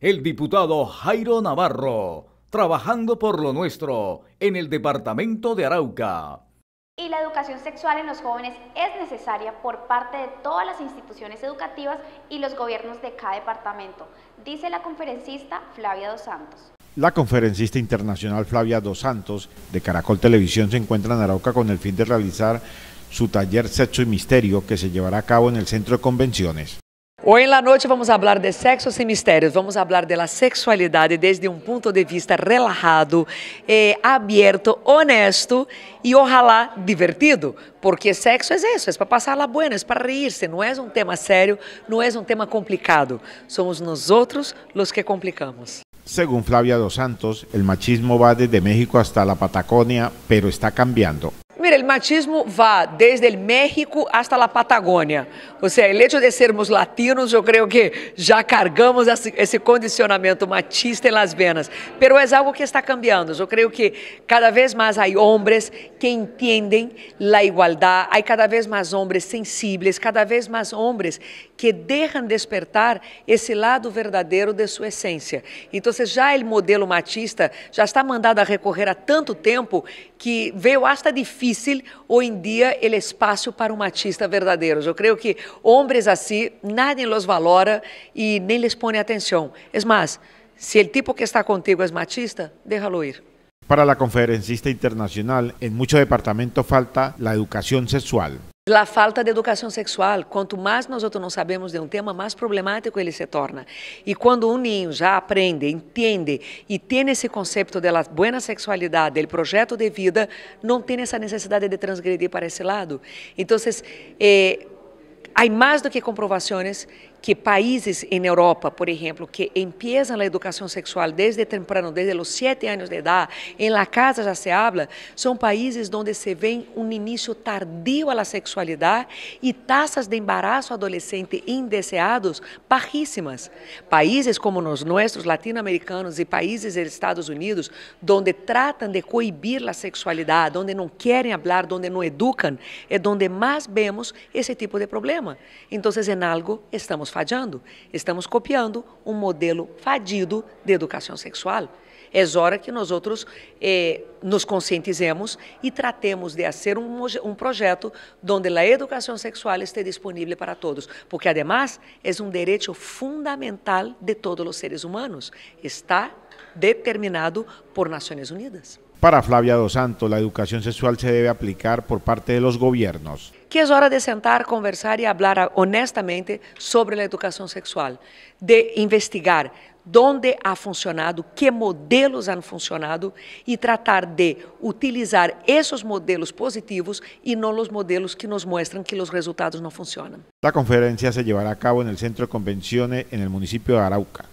el diputado Jairo Navarro, trabajando por lo nuestro en el departamento de Arauca. Y la educación sexual en los jóvenes es necesaria por parte de todas las instituciones educativas y los gobiernos de cada departamento, dice la conferencista Flavia Dos Santos. La conferencista internacional Flavia Dos Santos de Caracol Televisión se encuentra en Arauca con el fin de realizar su taller Sexo y Misterio que se llevará a cabo en el Centro de Convenciones. Hoje na noite vamos falar de sexo sem mistérios. vamos falar hablar de desde um ponto de vista relajado, eh, abierto, honesto e, ojalá divertido, porque sexo é isso, é para passar la buena, é para Se não é um tema sério, não é um tema complicado, somos outros los que complicamos. Segundo Flavia Dos Santos, o machismo vai desde México hasta a Patagonia, mas está cambiando. O el machismo desde o México hasta la Patagonia. Ou seja, o hecho de sermos latinos, eu creio que já cargamos esse condicionamento machista em las venas. Mas é algo que está cambiando. Eu creio que cada vez mais há homens que entendem a igualdade, há cada vez mais homens sensíveis, cada vez mais homens que deixam despertar esse lado verdadeiro de sua essência. Então, já o modelo machista já está mandado a recorrer há tanto tempo que veio hasta difícil difícil, em dia día é espaço para um machista verdadeiro. Eu creio que homens assim, nadie los valora e nem lhes põe atenção. Es más, se o tipo que está contigo é machista, déjalo ir. Para la conferencista internacional, en muchos departamentos falta la educación sexual. A falta de educação sexual, quanto mais nós outros não sabemos de um tema, mais problemático ele se torna. E quando um ninho já aprende, entende e tem esse conceito da boa sexualidade, do projeto de vida, não tem essa necessidade de transgredir para esse lado. Então, é eh, há mais do que comprovações que países em Europa, por exemplo, que empiezan a educação sexual desde temprano, desde os sete anos de idade, em la casa já se habla, são países onde se vê um início tardío à sexualidade e taxas tasas de embarazo adolescente indeseados baixíssimas. Países como nossos latino americanos e países de Estados Unidos, onde tratam de coibir a sexualidade, onde não querem falar, onde não educam, é onde mais vemos esse tipo de problema. Então, em algo estamos estamos fadiando? Estamos copiando um modelo fadido de educação sexual. É hora que nós outros eh, nos conscientizemos e tratemos de fazer um, um projeto onde a educação sexual esteja disponível para todos, porque, además, é um direito fundamental de todos os seres humanos. Está determinado por Nações Unidas. Para Flavia Dos Santos, la educación sexual se debe aplicar por parte de los gobiernos. Que es hora de sentar, conversar y hablar honestamente sobre la educación sexual, de investigar dónde ha funcionado, qué modelos han funcionado y tratar de utilizar esos modelos positivos y no los modelos que nos muestran que los resultados no funcionan. La conferencia se llevará a cabo en el Centro de Convenciones en el municipio de Arauca.